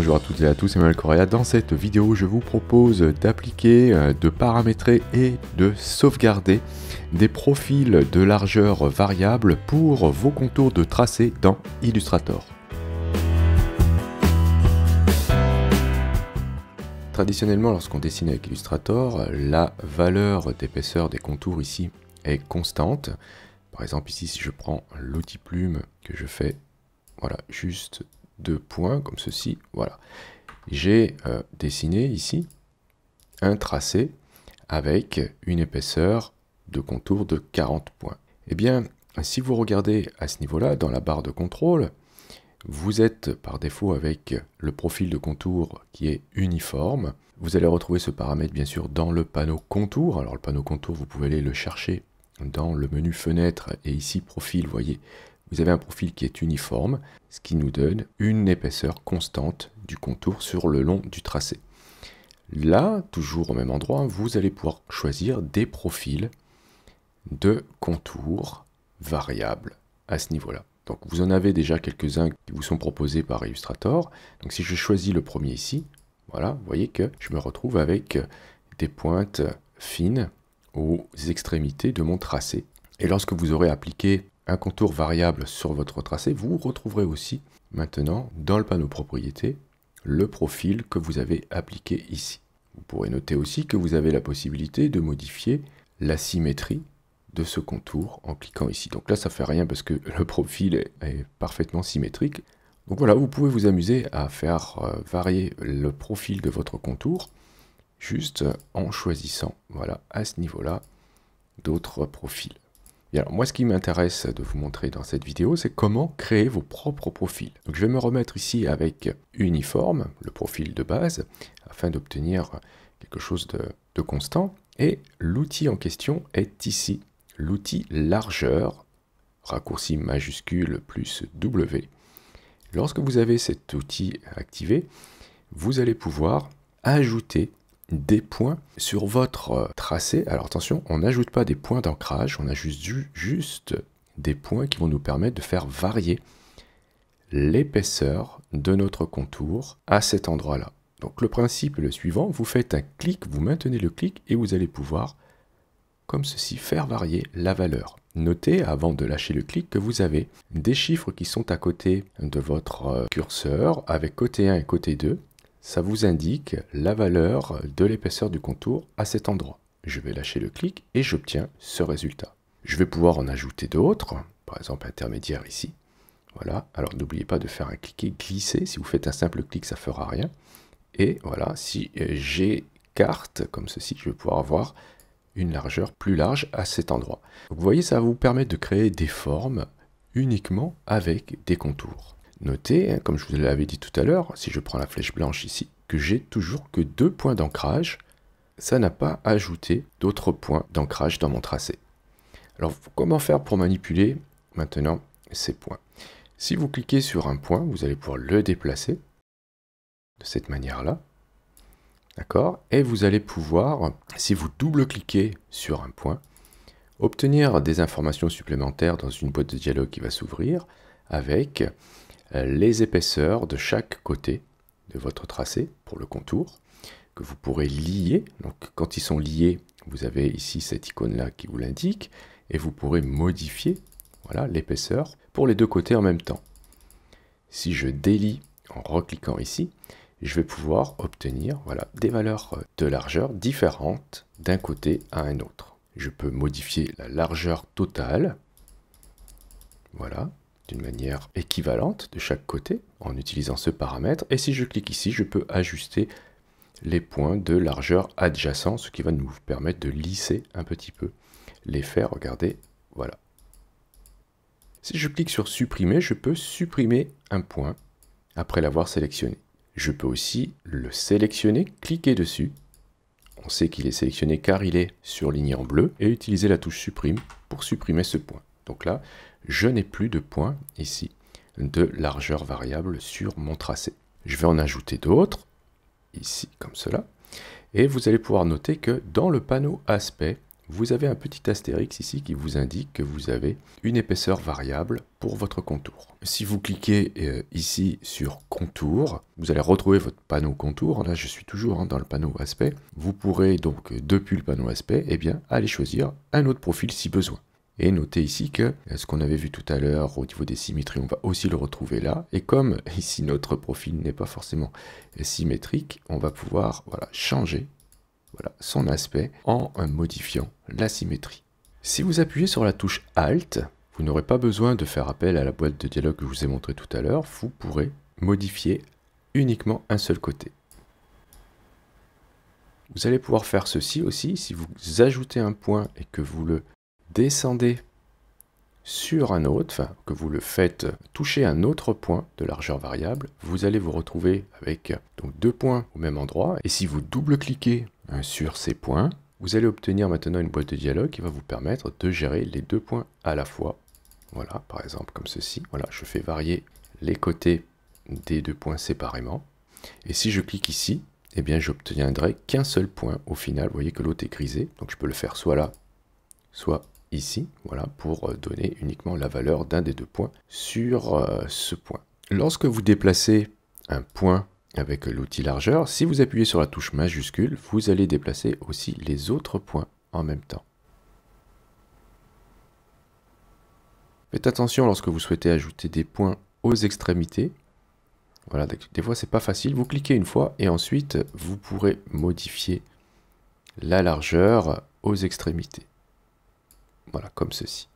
Bonjour à toutes et à tous, Emmanuel Correa. Dans cette vidéo, je vous propose d'appliquer, euh, de paramétrer et de sauvegarder des profils de largeur variable pour vos contours de tracé dans Illustrator. Traditionnellement, lorsqu'on dessine avec Illustrator, la valeur d'épaisseur des contours ici est constante. Par exemple, ici, si je prends l'outil plume que je fais, voilà, juste de points, comme ceci, voilà. J'ai euh, dessiné ici un tracé avec une épaisseur de contour de 40 points. Eh bien, si vous regardez à ce niveau-là, dans la barre de contrôle, vous êtes par défaut avec le profil de contour qui est uniforme. Vous allez retrouver ce paramètre bien sûr dans le panneau contour. Alors le panneau contour, vous pouvez aller le chercher dans le menu fenêtre et ici profil, vous voyez, vous avez un profil qui est uniforme ce qui nous donne une épaisseur constante du contour sur le long du tracé. Là, toujours au même endroit, vous allez pouvoir choisir des profils de contours variables à ce niveau-là. Donc vous en avez déjà quelques-uns qui vous sont proposés par Illustrator. Donc si je choisis le premier ici, voilà, vous voyez que je me retrouve avec des pointes fines aux extrémités de mon tracé. Et lorsque vous aurez appliqué un contour variable sur votre tracé, vous retrouverez aussi maintenant dans le panneau propriété le profil que vous avez appliqué ici. Vous pourrez noter aussi que vous avez la possibilité de modifier la symétrie de ce contour en cliquant ici. Donc là, ça fait rien parce que le profil est, parfaitement symétrique. Donc voilà, vous pouvez vous amuser à faire euh, varier le profil de votre contour juste en choisissant, voilà, à ce niveau-là, d'autres profils moi ce qui m'intéresse de vous montrer dans cette vidéo c'est comment créer vos propres profils. je vais me remettre ici avec uniforme, le profil de base, afin d'obtenir quelque chose de constant. Et l'outil en question est ici, l'outil largeur, raccourci majuscule plus W. Lorsque vous avez cet outil activé, vous allez pouvoir ajouter des points sur votre euh, tracé. Alors attention, on n'ajoute pas des points d'ancrage, on a juste, juste des points qui vont nous permettre de faire varier l'épaisseur de notre contour à cet endroit-là. Donc le principe est le suivant, vous faites un clic, vous maintenez le clic et vous allez pouvoir, comme ceci, faire varier la valeur. Notez avant de lâcher le clic que vous avez des chiffres qui sont à côté de votre euh, curseur avec côté 1 et côté 2 ça vous indique la valeur de l'épaisseur du contour à cet endroit. Je vais lâcher le clic et j'obtiens ce résultat. Je vais pouvoir en ajouter d'autres, par exemple intermédiaire ici. Voilà, alors n'oubliez pas de faire un clic et glisser. Si vous faites un simple clic, ça fera rien. Et voilà, si euh, j'écarte comme ceci, je vais pouvoir avoir une largeur plus large à cet endroit. Vous voyez, ça vous permettre de créer des formes uniquement avec des contours. Notez, hein, comme je vous l'avais dit tout à l'heure, si je prends la flèche blanche ici, que j'ai toujours que deux points d'ancrage. Ça n'a pas ajouté d'autres points d'ancrage dans mon tracé. Alors, comment faire pour manipuler maintenant ces points Si vous cliquez sur un point, vous allez pouvoir le déplacer de cette manière-là. D'accord Et vous allez pouvoir, si vous double-cliquez sur un point, obtenir des informations supplémentaires dans une boîte de dialogue qui va s'ouvrir avec euh, les épaisseurs de chaque côté de votre tracé pour le contour que vous pourrez lier. Donc quand ils sont liés, vous avez ici cette icône là qui vous l'indique et vous pourrez modifier voilà l'épaisseur pour les deux côtés en même temps. Si je délie en recliquant ici, je vais pouvoir obtenir voilà des valeurs de largeur différentes d'un côté à un autre. Je peux modifier la largeur totale. Voilà, d'une manière équivalente de chaque côté en utilisant ce paramètre. Et si je clique ici, je peux ajuster les points de largeur adjacents, ce qui va nous permettre de lisser un petit peu les faire Regardez, voilà. Si je clique sur supprimer, je peux supprimer un point après l'avoir sélectionné. Je peux aussi le sélectionner, cliquer dessus. On sait qu'il est sélectionné car il est surligné en bleu et utiliser la touche supprime pour supprimer ce point. Donc là, je n'ai plus de points ici de largeur variable sur mon tracé. Je vais en ajouter d'autres, ici comme cela, et vous allez pouvoir noter que dans le panneau aspect, vous avez un petit astérix ici qui vous indique que vous avez une épaisseur variable pour votre contour. Si vous cliquez euh, ici sur contour, vous allez retrouver votre panneau contour. Là, je suis toujours hein, dans le panneau aspect. Vous pourrez donc, depuis le panneau aspect, eh bien, aller choisir un autre profil si besoin. Et notez ici que euh, ce qu'on avait vu tout à l'heure au niveau des symétries, on va aussi le retrouver là. Et comme ici notre profil n'est pas forcément symétrique, on va pouvoir voilà, changer voilà, son aspect en euh, modifiant la symétrie. Si vous appuyez sur la touche Alt, vous n'aurez pas besoin de faire appel à la boîte de dialogue que je vous ai montré tout à l'heure, vous pourrez modifier uniquement un seul côté. Vous allez pouvoir faire ceci aussi, si vous ajoutez un point et que vous le descendez sur un autre, que vous le faites toucher un autre point de largeur variable, vous allez vous retrouver avec donc, deux points au même endroit. Et si vous double-cliquez hein, sur ces points, vous allez obtenir maintenant une boîte de dialogue qui va vous permettre de gérer les deux points à la fois. Voilà, par exemple comme ceci. Voilà, je fais varier les côtés des deux points séparément. Et si je clique ici, eh bien j'obtiendrai qu'un seul point au final. Vous voyez que l'autre est grisé, donc je peux le faire soit là, soit ici, voilà, pour euh, donner uniquement la valeur d'un des deux points sur euh, ce point. Lorsque vous déplacez un point avec l'outil largeur, si vous appuyez sur la touche majuscule, vous allez déplacer aussi les autres points en même temps. Faites attention lorsque vous souhaitez ajouter des points aux extrémités. Voilà, des fois c'est pas facile, vous cliquez une fois et ensuite vous pourrez modifier la largeur aux extrémités. Voilà, comme ceci.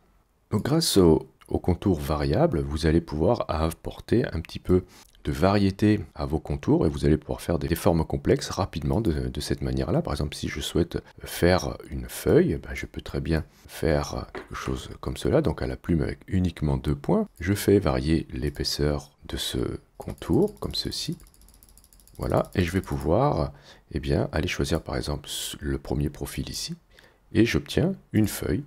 Donc grâce aux au contours variables, vous allez pouvoir apporter un petit peu de variété à vos contours et vous allez pouvoir faire des formes complexes rapidement de, cette manière-là. Par exemple, si je souhaite faire une feuille, ben, je peux très bien faire quelque chose comme cela, donc à la plume avec uniquement deux points. Je fais varier l'épaisseur de ce contour, comme ceci. Voilà, et je vais pouvoir eh bien, aller choisir par exemple le premier profil ici, et j'obtiens une feuille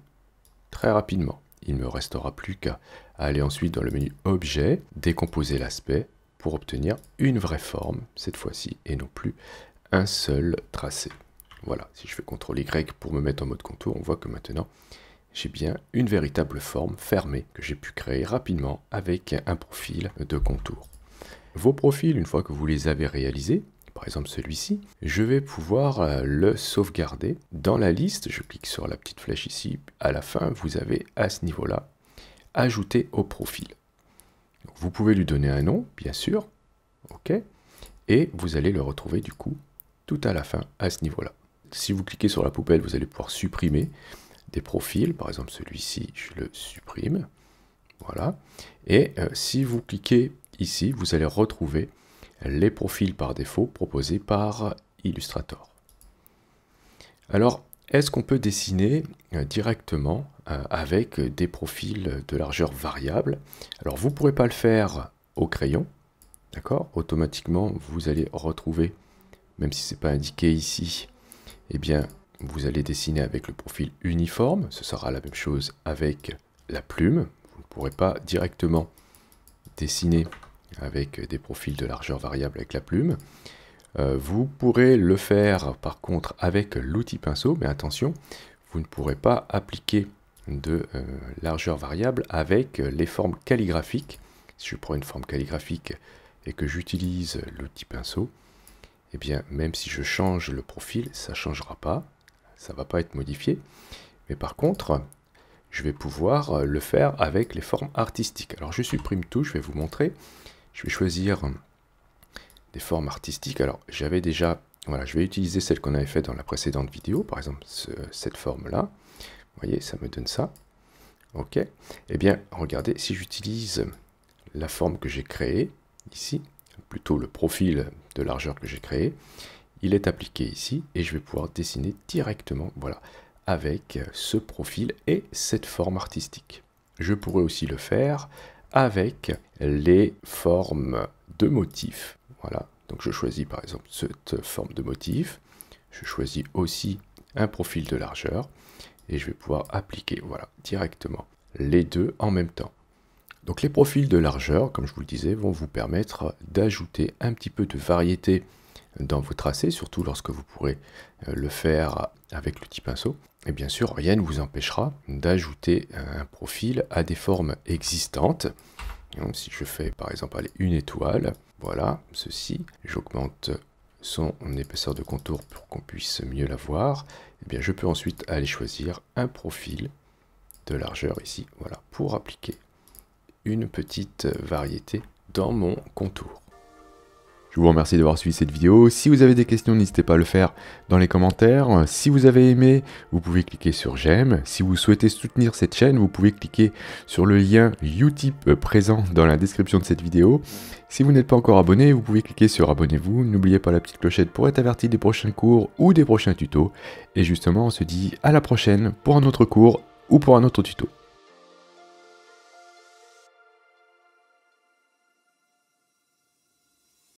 très rapidement. Il ne me restera plus qu'à aller ensuite dans le menu Objet, décomposer l'aspect pour obtenir une vraie forme, cette fois-ci, et non plus un seul tracé. Voilà, si je fais CTRL Y pour me mettre en mode contour, on voit que maintenant j'ai bien une véritable forme fermée que j'ai pu créer rapidement avec un profil de contour. Vos profils, une fois que vous les avez réalisés, par exemple celui-ci, je vais pouvoir euh, le sauvegarder dans la liste. Je clique sur la petite flèche ici. À la fin, vous avez à ce niveau-là, ajouter au profil. vous pouvez lui donner un nom, bien sûr. OK. Et vous allez le retrouver du coup tout à la fin à ce niveau-là. Si vous cliquez sur la poubelle, vous allez pouvoir supprimer des profils. Par exemple, celui-ci, je le supprime. Voilà. Et euh, si vous cliquez ici, vous allez retrouver les profils par défaut proposés par Illustrator. Alors, est-ce qu'on peut dessiner euh, directement euh, avec des profils de largeur variable Alors, vous ne pourrez pas le faire au crayon, d'accord Automatiquement, vous allez retrouver, même si ce n'est pas indiqué ici, eh bien, vous allez dessiner avec le profil uniforme. Ce sera la même chose avec la plume. Vous ne pourrez pas directement dessiner avec des profils de largeur variable avec la plume. Euh, vous pourrez le faire par contre avec l'outil pinceau, mais attention, vous ne pourrez pas appliquer de euh, largeur variable avec les formes calligraphiques. Si je prends une forme calligraphique et que j'utilise l'outil pinceau, eh bien même si je change le profil, ça ne changera pas, ça ne va pas être modifié. Mais par contre, je vais pouvoir le faire avec les formes artistiques. Alors je supprime tout, je vais vous montrer. Je vais choisir euh, des formes artistiques. Alors, j'avais déjà... Voilà, je vais utiliser celle qu'on avait faite dans la précédente vidéo, par exemple cette forme-là. Vous voyez, ça me donne ça. OK. Eh bien, regardez, si j'utilise la forme que j'ai créée ici, plutôt le profil de largeur que j'ai créé, il est appliqué ici et je vais pouvoir dessiner directement, voilà, avec ce profil et cette forme artistique. Je pourrais aussi le faire avec les formes de motifs. Voilà, donc je choisis par exemple cette forme de motif. Je choisis aussi un profil de largeur et je vais pouvoir appliquer voilà, directement les deux en même temps. Donc les profils de largeur, comme je vous le disais, vont vous permettre d'ajouter un petit peu de variété dans vos tracés, surtout lorsque vous pourrez euh, le faire avec petit pinceau. Et bien sûr, rien ne vous empêchera d'ajouter euh, un profil à des formes existantes. Donc, si je fais par exemple aller une étoile, voilà, ceci, j'augmente son épaisseur de contour pour qu'on puisse mieux la voir, et eh bien je peux ensuite aller choisir un profil de largeur ici, voilà, pour appliquer une petite variété dans mon contour. Je vous remercie d'avoir suivi cette vidéo. Si vous avez des questions, n'hésitez pas à le faire dans les commentaires. Si vous avez aimé, vous pouvez cliquer sur j'aime. Si vous souhaitez soutenir cette chaîne, vous pouvez cliquer sur le lien Utip présent dans la description de cette vidéo. Si vous n'êtes pas encore abonné, vous pouvez cliquer sur abonnez-vous. N'oubliez pas la petite clochette pour être averti des prochains cours ou des prochains tutos. Et justement, on se dit à la prochaine pour un autre cours ou pour un autre tuto.